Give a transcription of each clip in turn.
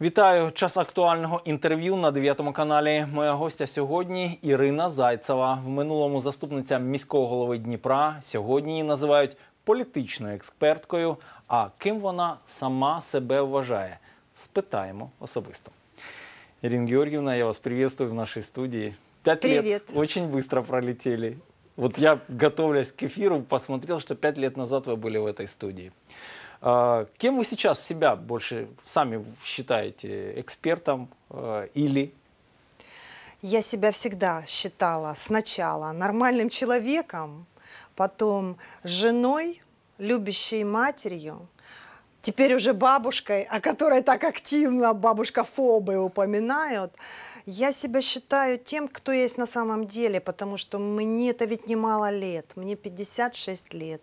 Вітаю час актуального інтерв'ю на 9 каналі. Моя гостя сьогодні Ірина Зайцева. В минулому заступниця міського голови Дніпра. Сьогодні її називають політичною експерткою. А ким вона сама себе вважає? Спитаємо особисто. Ирина Георгиевна, я вас приветствую в нашій студії. Пять Привет. лет очень быстро пролетели. Вот я, готовясь к эфиру, посмотрел, что пять лет назад вы были в этой студии. А, кем вы сейчас себя больше сами считаете экспертом э, или я себя всегда считала сначала нормальным человеком, потом женой, любящей матерью, теперь уже бабушкой, о которой так активно бабушка Фобы упоминают. Я себя считаю тем, кто есть на самом деле, потому что мне это ведь немало лет, мне 56 лет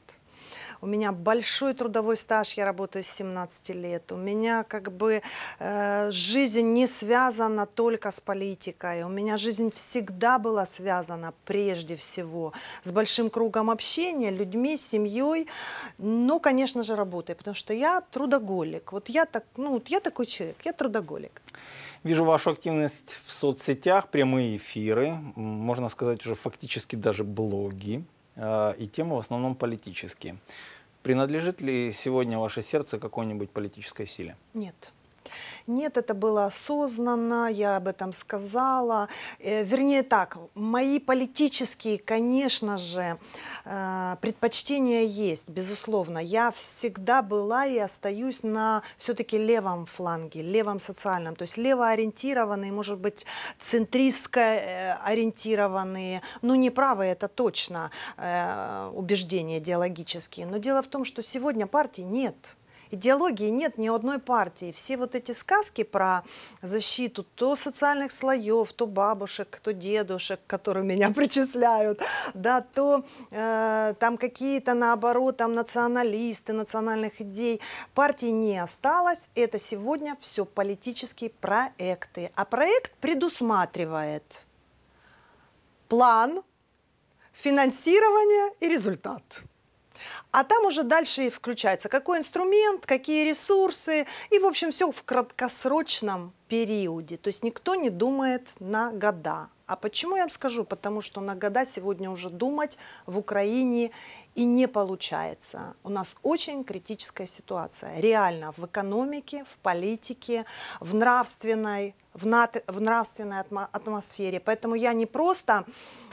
у меня большой трудовой стаж, я работаю с 17 лет, у меня как бы э, жизнь не связана только с политикой, у меня жизнь всегда была связана прежде всего с большим кругом общения, людьми, семьей, но, ну, конечно же, работой, потому что я трудоголик, вот я, так, ну, вот я такой человек, я трудоголик. Вижу вашу активность в соцсетях, прямые эфиры, можно сказать, уже фактически даже блоги. Э, и темы в основном политические. Принадлежит ли сегодня ваше сердце какой-нибудь политической силе? Нет. Нет, это было осознанно, я об этом сказала. Э, вернее так, мои политические, конечно же, э, предпочтения есть, безусловно. Я всегда была и остаюсь на все-таки левом фланге, левом социальном, то есть левоориентированные, может быть, центристско э, ориентированные, ну не правые, это точно убеждения идеологические. Но дело в том, что сегодня партии нет идеологии нет ни одной партии. Все вот эти сказки про защиту то социальных слоев, то бабушек, то дедушек, которые меня причисляют, да, то э, там какие-то наоборот там националисты, национальных идей. Партии не осталось. Это сегодня все политические проекты. А проект предусматривает план, финансирование и результат. А там уже дальше и включается, какой инструмент, какие ресурсы, и, в общем, все в краткосрочном периоде. То есть никто не думает на года. А почему я вам скажу? Потому что на года сегодня уже думать в Украине и не получается. У нас очень критическая ситуация. Реально в экономике, в политике, в нравственной, в, нат- в нравственной атмосфере. Поэтому я не просто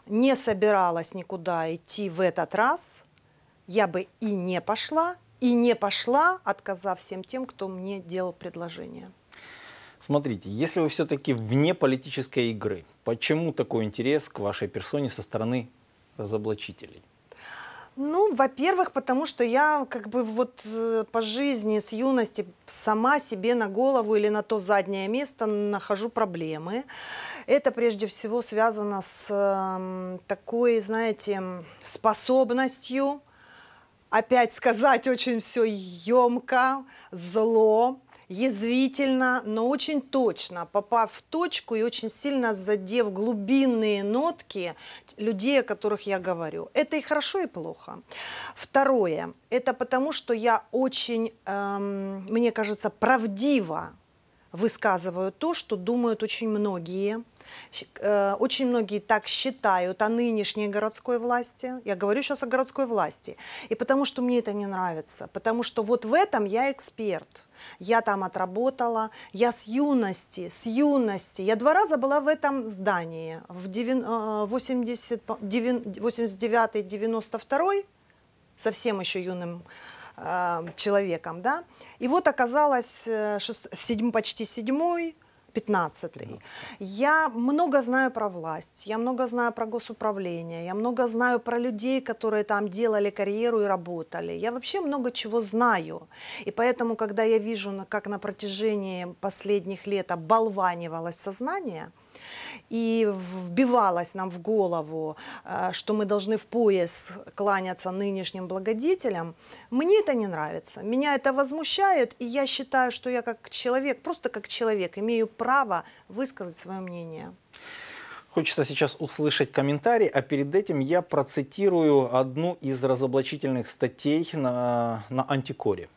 не собиралась никуда идти в этот раз – я бы и не пошла, и не пошла, отказав всем тем, кто мне делал предложение. Смотрите, если вы все-таки вне политической игры, почему такой интерес к вашей персоне со стороны разоблачителей? Ну, во-первых, потому что я как бы вот э, по жизни, с юности сама себе на голову или на то заднее место нахожу проблемы. Это прежде всего связано с эм, такой, знаете, способностью опять сказать очень все емко, зло, язвительно, но очень точно, попав в точку и очень сильно задев глубинные нотки людей, о которых я говорю. Это и хорошо, и плохо. Второе, это потому, что я очень, эм, мне кажется, правдиво высказываю то, что думают очень многие Э, очень многие так считают о нынешней городской власти. Я говорю сейчас о городской власти. И потому что мне это не нравится. Потому что вот в этом я эксперт. Я там отработала, я с юности, с юности. Я два раза была в этом здании, в 89-92, э, совсем еще юным э, человеком, да. И вот оказалось шест, седьм, почти седьмой, 15 Я много знаю про власть, я много знаю про госуправление, я много знаю про людей, которые там делали карьеру и работали. Я вообще много чего знаю. И поэтому, когда я вижу, как на протяжении последних лет оболванивалось сознание, и вбивалось нам в голову, э, что мы должны в пояс кланяться нынешним благодетелям, мне это не нравится. Меня это возмущает, и я считаю, что я как человек, просто как человек, имею право высказать свое мнение. Хочется сейчас услышать комментарий, а перед этим я процитирую одну из разоблачительных статей на, на антикоре.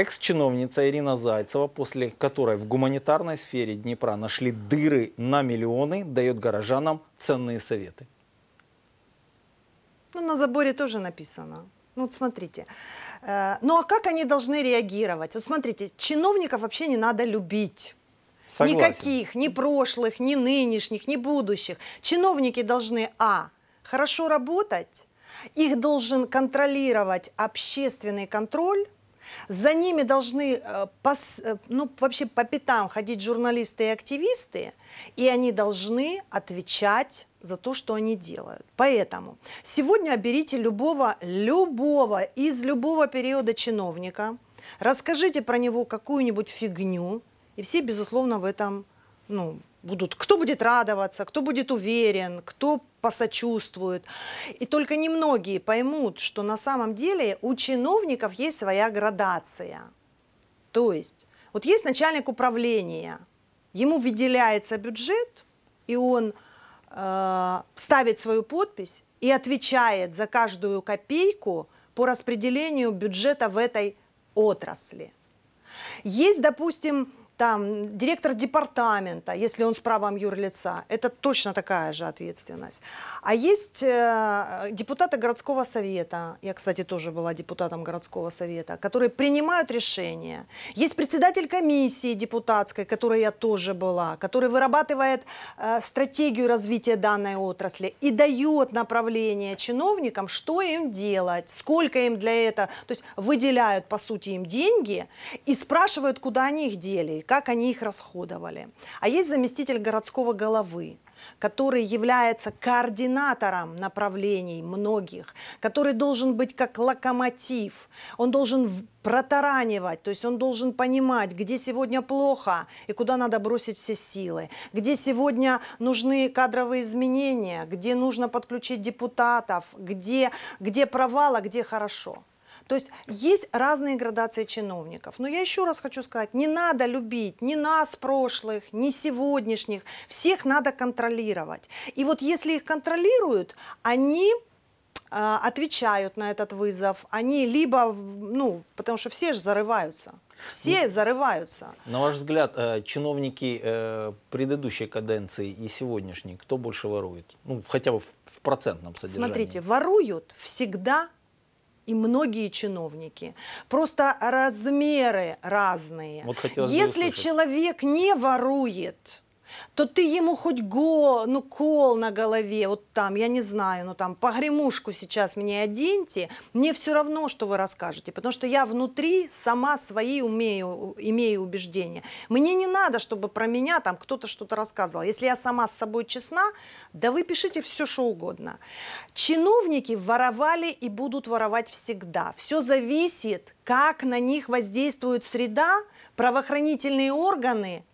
Экс-чиновница Ирина Зайцева, после которой в гуманитарной сфере Днепра нашли дыры на миллионы, дает горожанам ценные советы. Ну, на заборе тоже написано. Ну, вот смотрите. Э, ну, а как они должны реагировать? Вот смотрите, чиновников вообще не надо любить. Согласен. Никаких, ни прошлых, ни нынешних, ни будущих. Чиновники должны, а, хорошо работать, их должен контролировать общественный контроль, за ними должны э, э, ну, вообще по пятам ходить журналисты и активисты, и они должны отвечать за то, что они делают. Поэтому сегодня оберите любого, любого из любого периода чиновника, расскажите про него какую-нибудь фигню, и все, безусловно, в этом ну, будут, кто будет радоваться, кто будет уверен, кто посочувствует. И только немногие поймут, что на самом деле у чиновников есть своя градация. То есть, вот есть начальник управления, ему выделяется бюджет, и он э, ставит свою подпись и отвечает за каждую копейку по распределению бюджета в этой отрасли. Есть, допустим, там директор департамента, если он с правом юрлица, это точно такая же ответственность. А есть э, депутаты городского совета, я, кстати, тоже была депутатом городского совета, которые принимают решения. Есть председатель комиссии депутатской, которой я тоже была, который вырабатывает э, стратегию развития данной отрасли и дает направление чиновникам, что им делать, сколько им для этого, то есть выделяют, по сути, им деньги и спрашивают, куда они их дели, как они их расходовали. А есть заместитель городского головы, который является координатором направлений многих, который должен быть как локомотив, он должен протаранивать, то есть он должен понимать, где сегодня плохо и куда надо бросить все силы, где сегодня нужны кадровые изменения, где нужно подключить депутатов, где, где провал, а где хорошо. То есть есть разные градации чиновников. Но я еще раз хочу сказать, не надо любить ни нас прошлых, ни сегодняшних. Всех надо контролировать. И вот если их контролируют, они а, отвечают на этот вызов. Они либо, ну, потому что все же зарываются. Все ну, зарываются. На ваш взгляд, э, чиновники э, предыдущей каденции и сегодняшней, кто больше ворует? Ну, хотя бы в процентном содержании. Смотрите, воруют всегда и многие чиновники. Просто размеры разные. Вот Если человек не ворует, то ты ему хоть гол, ну кол на голове, вот там, я не знаю, ну там погремушку сейчас мне оденьте, мне все равно, что вы расскажете, потому что я внутри сама свои умею, имею убеждения. Мне не надо, чтобы про меня там кто-то что-то рассказывал. Если я сама с собой честна, да вы пишите все, что угодно. Чиновники воровали и будут воровать всегда. Все зависит, как на них воздействует среда, правоохранительные органы,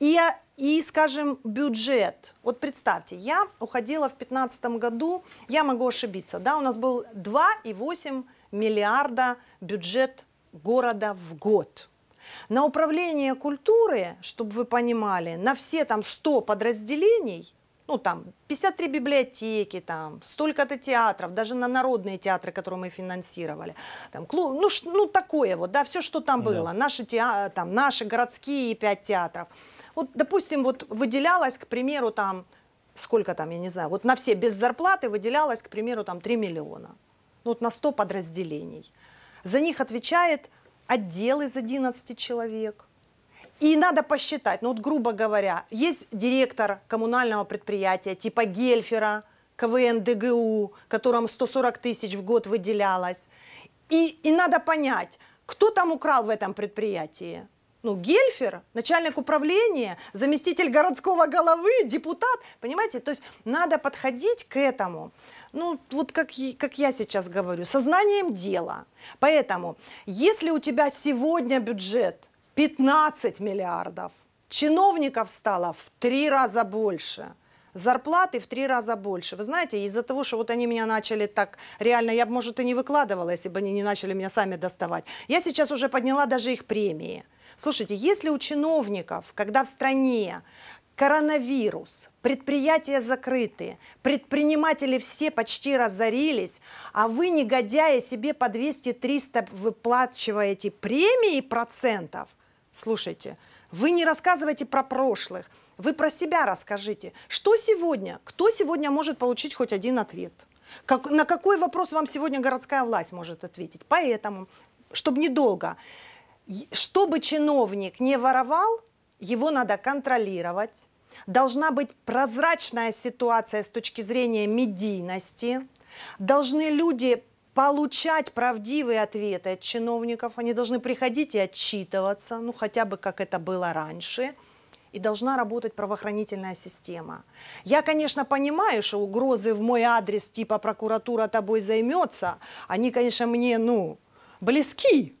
и, и, скажем, бюджет. Вот представьте, я уходила в 2015 году, я могу ошибиться, да, у нас был 2,8 миллиарда бюджет города в год. На управление культуры, чтобы вы понимали, на все там 100 подразделений, ну там 53 библиотеки, там столько-то театров, даже на народные театры, которые мы финансировали, там клуб, ну, ну такое вот, да, все, что там было, да. наши, театр, там, наши городские 5 театров – вот, допустим, вот выделялось, к примеру, там, сколько там, я не знаю, вот на все без зарплаты выделялось, к примеру, там 3 миллиона. Ну, вот на 100 подразделений. За них отвечает отдел из 11 человек. И надо посчитать, ну вот грубо говоря, есть директор коммунального предприятия типа Гельфера, КВН ДГУ, которому 140 тысяч в год выделялось. И, и надо понять, кто там украл в этом предприятии. Ну, Гельфер, начальник управления, заместитель городского головы, депутат, понимаете? То есть надо подходить к этому, ну, вот как, как я сейчас говорю, сознанием дела. Поэтому, если у тебя сегодня бюджет 15 миллиардов, чиновников стало в три раза больше – зарплаты в три раза больше. Вы знаете, из-за того, что вот они меня начали так, реально, я бы, может, и не выкладывала, если бы они не начали меня сами доставать. Я сейчас уже подняла даже их премии. Слушайте, если у чиновников, когда в стране коронавирус, предприятия закрыты, предприниматели все почти разорились, а вы, негодяи, себе по 200-300 выплачиваете премии процентов, слушайте, вы не рассказывайте про прошлых, вы про себя расскажите. Что сегодня? Кто сегодня может получить хоть один ответ? Как, на какой вопрос вам сегодня городская власть может ответить? Поэтому, чтобы недолго, чтобы чиновник не воровал, его надо контролировать. Должна быть прозрачная ситуация с точки зрения медийности. Должны люди получать правдивые ответы от чиновников. Они должны приходить и отчитываться, ну хотя бы как это было раньше. И должна работать правоохранительная система. Я, конечно, понимаю, что угрозы в мой адрес типа прокуратура тобой займется, они, конечно, мне, ну, близки.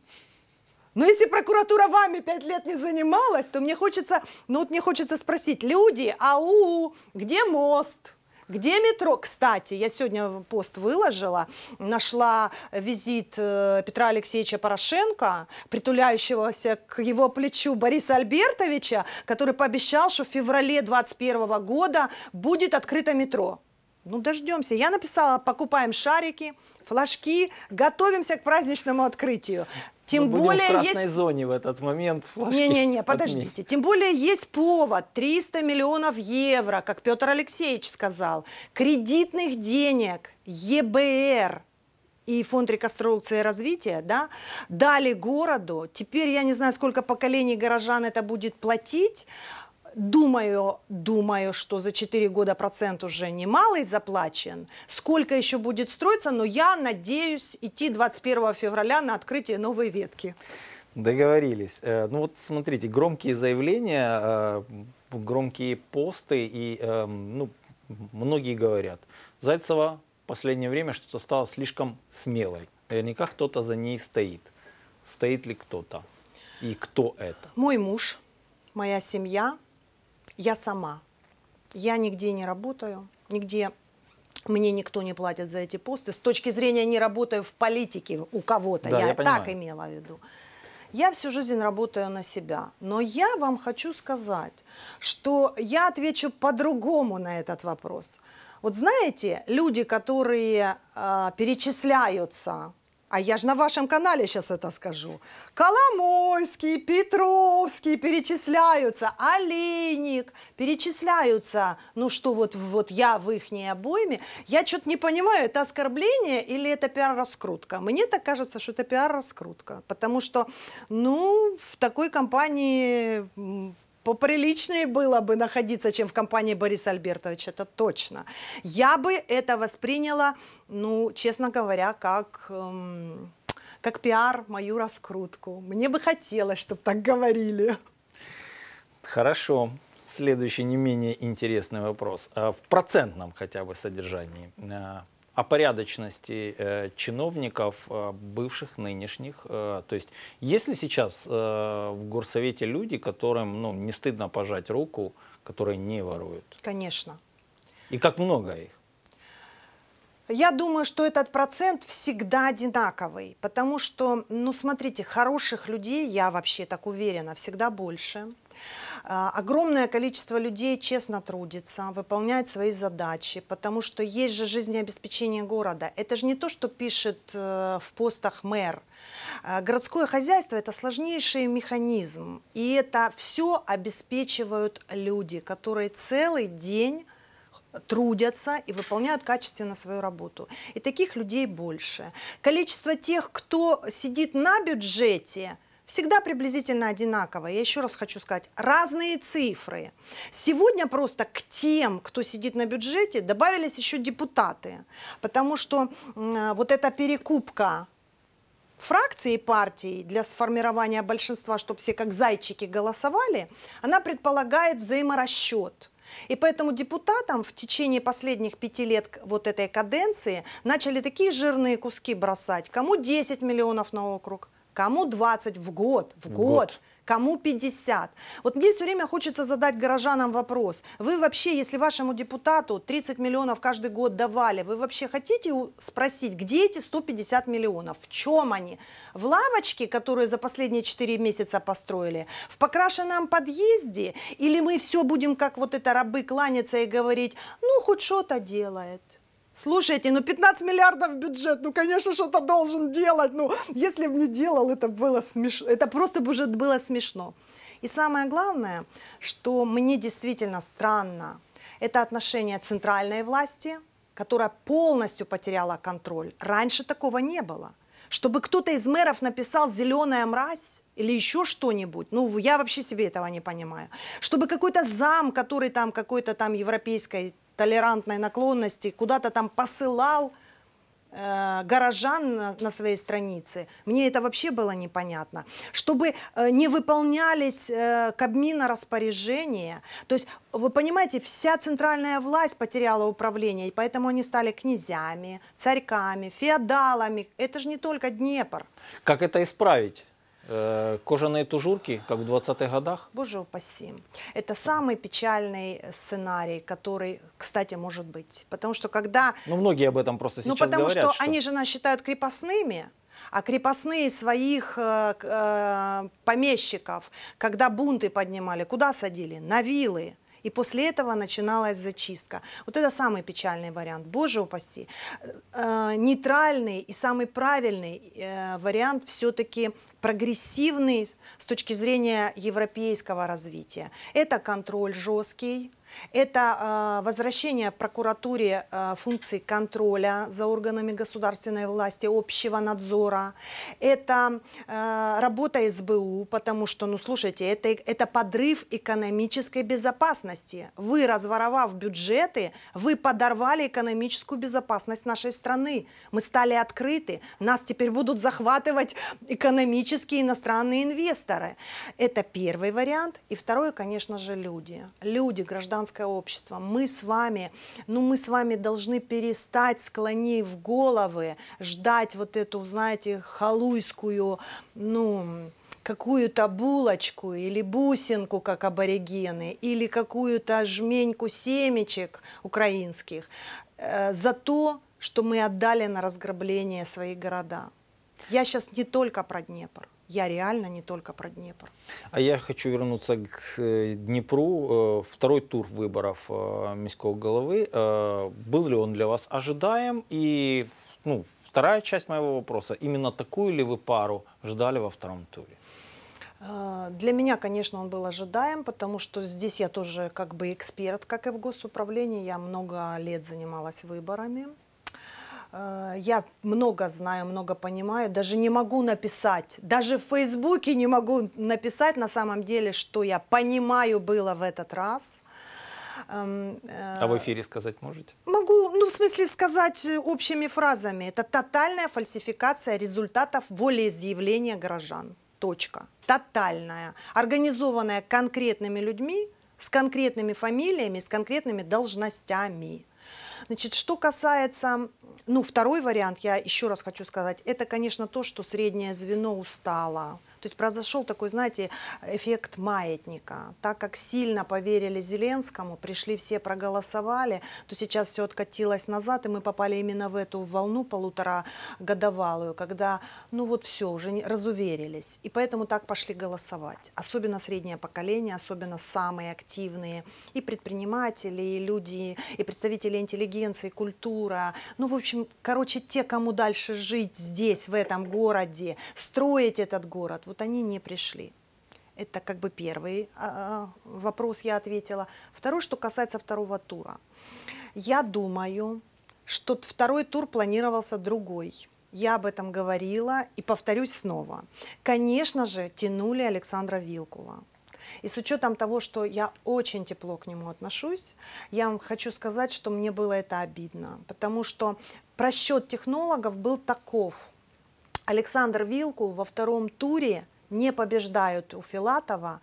Но если прокуратура вами пять лет не занималась, то мне хочется, ну вот мне хочется спросить, люди, ау, где мост? Где метро? Кстати, я сегодня пост выложила, нашла визит э, Петра Алексеевича Порошенко, притуляющегося к его плечу Бориса Альбертовича, который пообещал, что в феврале 2021 года будет открыто метро. Ну, дождемся. Я написала, покупаем шарики, флажки, готовимся к праздничному открытию. Тем Мы более в красной есть... зоне в этот момент. Не-не-не, подождите. Тем более есть повод. 300 миллионов евро, как Петр Алексеевич сказал, кредитных денег, ЕБР и фонд реконструкции и развития, да, дали городу. Теперь я не знаю, сколько поколений горожан это будет платить думаю, думаю, что за 4 года процент уже немалый заплачен. Сколько еще будет строиться, но я надеюсь идти 21 февраля на открытие новой ветки. Договорились. Э, ну вот смотрите, громкие заявления, э, громкие посты и э, ну, многие говорят. Зайцева в последнее время что-то стала слишком смелой. Наверняка кто-то за ней стоит. Стоит ли кто-то? И кто это? Мой муж, моя семья – я сама. Я нигде не работаю, нигде мне никто не платит за эти посты. С точки зрения не работаю в политике у кого-то, да, я, я так имела в виду. Я всю жизнь работаю на себя, но я вам хочу сказать, что я отвечу по-другому на этот вопрос. Вот знаете, люди, которые э, перечисляются а я же на вашем канале сейчас это скажу, Коломойский, Петровский перечисляются, Олейник перечисляются, ну что вот, вот я в их обойме, я что-то не понимаю, это оскорбление или это пиар-раскрутка? Мне так кажется, что это пиар-раскрутка, потому что, ну, в такой компании поприличнее было бы находиться, чем в компании Бориса Альбертовича, это точно. Я бы это восприняла, ну, честно говоря, как... Эм, как пиар мою раскрутку. Мне бы хотелось, чтобы так говорили. Хорошо. Следующий не менее интересный вопрос. А в процентном хотя бы содержании а, о порядочности э, чиновников э, бывших, нынешних. Э, то есть, если сейчас э, в горсовете люди, которым ну, не стыдно пожать руку, которые не воруют? Конечно. И как много их? Я думаю, что этот процент всегда одинаковый, потому что, ну, смотрите, хороших людей, я вообще так уверена, всегда больше. А, огромное количество людей честно трудится, выполняет свои задачи, потому что есть же жизнеобеспечение города. Это же не то, что пишет э, в постах мэр. А, городское хозяйство – это сложнейший механизм, и это все обеспечивают люди, которые целый день трудятся и выполняют качественно свою работу. И таких людей больше. Количество тех, кто сидит на бюджете, всегда приблизительно одинаково. Я еще раз хочу сказать, разные цифры. Сегодня просто к тем, кто сидит на бюджете, добавились еще депутаты, потому что э, вот эта перекупка фракций и партий для сформирования большинства, чтобы все как зайчики голосовали, она предполагает взаиморасчет. И поэтому депутатам в течение последних пяти лет вот этой каденции начали такие жирные куски бросать. Кому 10 миллионов на округ, кому 20 в год, в год. год кому 50. Вот мне все время хочется задать горожанам вопрос. Вы вообще, если вашему депутату 30 миллионов каждый год давали, вы вообще хотите спросить, где эти 150 миллионов? В чем они? В лавочке, которую за последние 4 месяца построили? В покрашенном подъезде? Или мы все будем, как вот это рабы, кланяться и говорить, ну, хоть что-то делает? Слушайте, ну 15 миллиардов бюджет, ну, конечно, что-то должен делать. Ну, если бы не делал, это было смешно. Это просто бы уже было смешно. И самое главное, что мне действительно странно, это отношение центральной власти, которая полностью потеряла контроль. Раньше такого не было. Чтобы кто-то из мэров написал «зеленая мразь», или еще что-нибудь. Ну, я вообще себе этого не понимаю. Чтобы какой-то зам, который там какой-то там европейской толерантной наклонности, куда-то там посылал э, горожан на, на своей странице. Мне это вообще было непонятно. Чтобы э, не выполнялись э, Кабмина распоряжения. То есть, вы понимаете, вся центральная власть потеряла управление, и поэтому они стали князями, царьками, феодалами. Это же не только Днепр. Как это исправить? Э, кожаные тужурки, как в 20-х годах? Боже упаси. Это самый печальный сценарий, который, кстати, может быть. Потому что когда... Ну, многие об этом просто ну, сейчас говорят. Ну, потому говорят, что, что они же нас считают крепостными, а крепостные своих э, э, помещиков, когда бунты поднимали, куда садили? На вилы. И после этого начиналась зачистка. Вот это самый печальный вариант, боже упаси. Э, э, нейтральный и самый правильный э, вариант все-таки прогрессивный с точки зрения европейского развития. Это контроль жесткий, это а, возвращение прокуратуре а, функций контроля за органами государственной власти, общего надзора. Это а, работа СБУ, потому что, ну слушайте, это, это подрыв экономической безопасности. Вы, разворовав бюджеты, вы подорвали экономическую безопасность нашей страны. Мы стали открыты. Нас теперь будут захватывать экономические иностранные инвесторы. Это первый вариант. И второй, конечно же, люди. Люди, граждане гражданское общество. Мы с вами, ну мы с вами должны перестать, склонив головы, ждать вот эту, знаете, халуйскую, ну, какую-то булочку или бусинку, как аборигены, или какую-то жменьку семечек украинских э, за то, что мы отдали на разграбление свои города. Я сейчас не только про Днепр я реально не только про Днепр. А я хочу вернуться к э, Днепру. Э, второй тур выборов э, міського головы. Был ли он для вас ожидаем? И ну, вторая часть моего вопроса. Именно такую ли вы пару ждали во втором туре? Для меня, конечно, он был ожидаем, потому что здесь я тоже как бы эксперт, как и в госуправлении. Я много лет занималась выборами. Э, я много знаю, много понимаю, даже не могу написать, даже в Фейсбуке не могу написать на самом деле, что я понимаю было в этот раз. Эм, э, а в эфире сказать можете? Могу, ну в смысле сказать э, общими фразами. Это тотальная фальсификация результатов волеизъявления горожан. Точка. Тотальная. Организованная конкретными людьми, с конкретными фамилиями, с конкретными должностями. Значит, что касается, ну, второй вариант, я еще раз хочу сказать, это, конечно, то, что среднее звено устало, то есть произошел такой, знаете, эффект маятника. Так как сильно поверили Зеленскому, пришли все, проголосовали, то сейчас все откатилось назад, и мы попали именно в эту волну полутора годовалую, когда, ну вот все, уже не, разуверились. И поэтому так пошли голосовать. Особенно среднее поколение, особенно самые активные и предприниматели, и люди, и представители интеллигенции, культура. Ну, в общем, короче, те, кому дальше жить здесь, в этом городе, строить этот город, вот они не пришли. Это как бы первый а, а, вопрос я ответила. Второй, что касается второго тура. Я думаю, что второй тур планировался другой. Я об этом говорила и повторюсь снова. Конечно же, тянули Александра Вилкула. И с учетом того, что я очень тепло к нему отношусь, я вам хочу сказать, что мне было это обидно, потому что просчет технологов был таков – Александр Вилкул во втором туре не побеждают у Филатова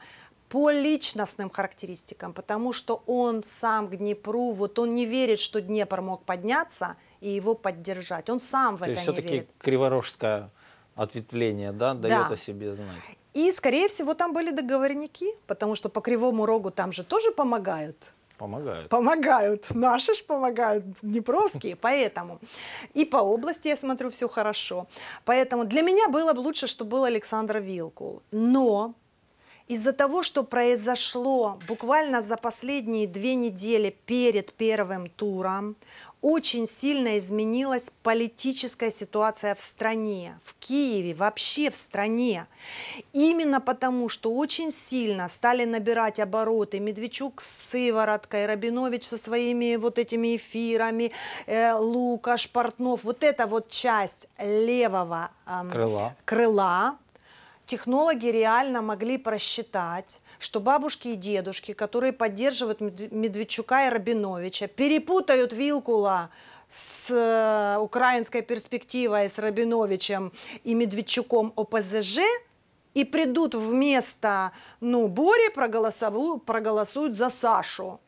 по личностным характеристикам, потому что он сам к Днепру, вот он не верит, что Днепр мог подняться и его поддержать. Он сам в То это есть не все-таки верит. Криворожское ответвление да, дает да. о себе знать. И, скорее всего, там были договорники, потому что по Кривому Рогу там же тоже помогают Помогают. Помогают. Наши ж помогают, днепровские, поэтому. И по области, я смотрю, все хорошо. Поэтому для меня было бы лучше, чтобы был Александр Вилкул. Но из-за того, что произошло буквально за последние две недели перед первым туром, очень сильно изменилась политическая ситуация в стране, в Киеве, вообще в стране. Именно потому, что очень сильно стали набирать обороты Медведчук с сывороткой, Рабинович со своими вот этими эфирами, э, Лукаш, Портнов, вот эта вот часть левого э, крыла. крыла технологи реально могли просчитать, что бабушки и дедушки, которые поддерживают Медведчука и Рабиновича, перепутают Вилкула с э, украинской перспективой, с Рабиновичем и Медведчуком ОПЗЖ, и придут вместо ну, Бори проголосуют, проголосуют за Сашу.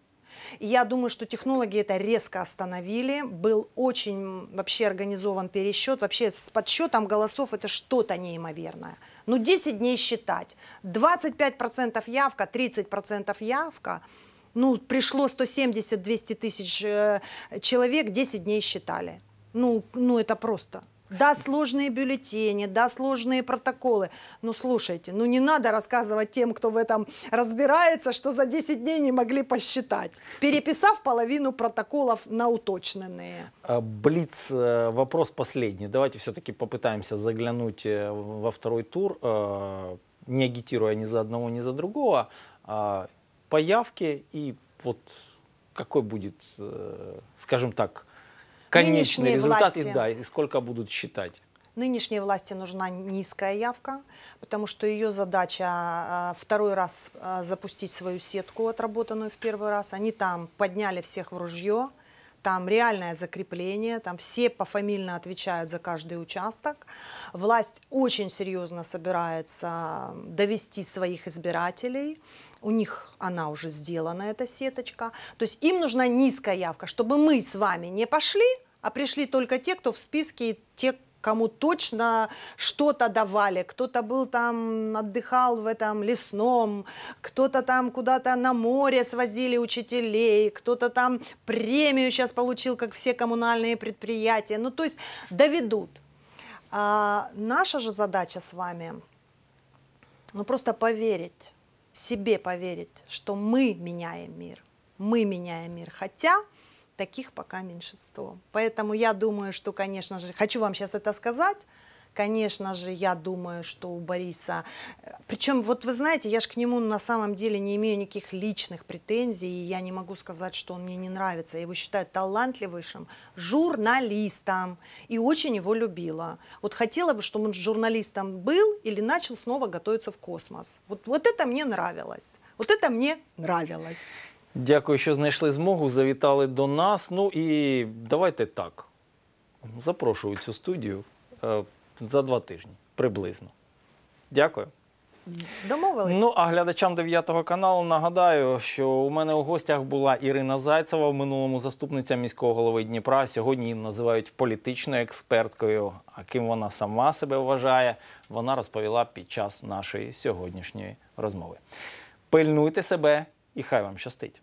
Я думаю, что технологи это резко остановили. Был очень вообще организован пересчет. Вообще с подсчетом голосов это что-то неимоверное ну 10 дней считать, 25% явка, 30% явка, ну пришло 170-200 тысяч э, человек, 10 дней считали. Ну, ну это просто. Да, сложные бюллетени, да, сложные протоколы. Ну, слушайте, ну не надо рассказывать тем, кто в этом разбирается, что за 10 дней не могли посчитать, переписав половину протоколов на уточненные. А, Блиц, э, вопрос последний. Давайте все-таки попытаемся заглянуть э, во второй тур, э, не агитируя ни за одного, ни за другого. А, появки и вот какой будет, скажем так, конечный результат, власти... и, да, и сколько будут считать. Нынешней власти нужна низкая явка, потому что ее задача а, второй раз а, запустить свою сетку, отработанную в первый раз. Они там подняли всех в ружье, там реальное закрепление, там все пофамильно отвечают за каждый участок. Власть очень серьезно собирается довести своих избирателей. У них она уже сделана, эта сеточка. То есть им нужна низкая явка, чтобы мы с вами не пошли, а пришли только те, кто в списке, и те, кому точно что-то давали. Кто-то был там, отдыхал в этом лесном, кто-то там куда-то на море свозили учителей, кто-то там премию сейчас получил, как все коммунальные предприятия. Ну, то есть доведут. А наша же задача с вами, ну, просто поверить, себе поверить, что мы меняем мир. Мы меняем мир. Хотя таких пока меньшинство. Поэтому я думаю, что, конечно же, хочу вам сейчас это сказать, Конечно же, я думаю, что у Бориса... Э, Причем, вот вы знаете, я же к нему на самом деле не имею никаких личных претензий, и я не могу сказать, что он мне не нравится. Я его считаю талантливейшим журналистом, и очень его любила. Вот хотела бы, чтобы он журналистом был или начал снова готовиться в космос. Вот, вот это мне нравилось. Вот это мне нравилось. Дякую, що знайшли змогу. Завітали до нас. Ну і давайте так. Запрошую цю студію е, за два тижні приблизно. Дякую. Домовились. Ну, а глядачам 9 каналу нагадаю, що у мене у гостях була Ірина Зайцева в минулому заступниця міського голови Дніпра. Сьогодні її називають політичною експерткою. А ким вона сама себе вважає, вона розповіла під час нашої сьогоднішньої розмови. Пильнуйте себе и хай вам щастить.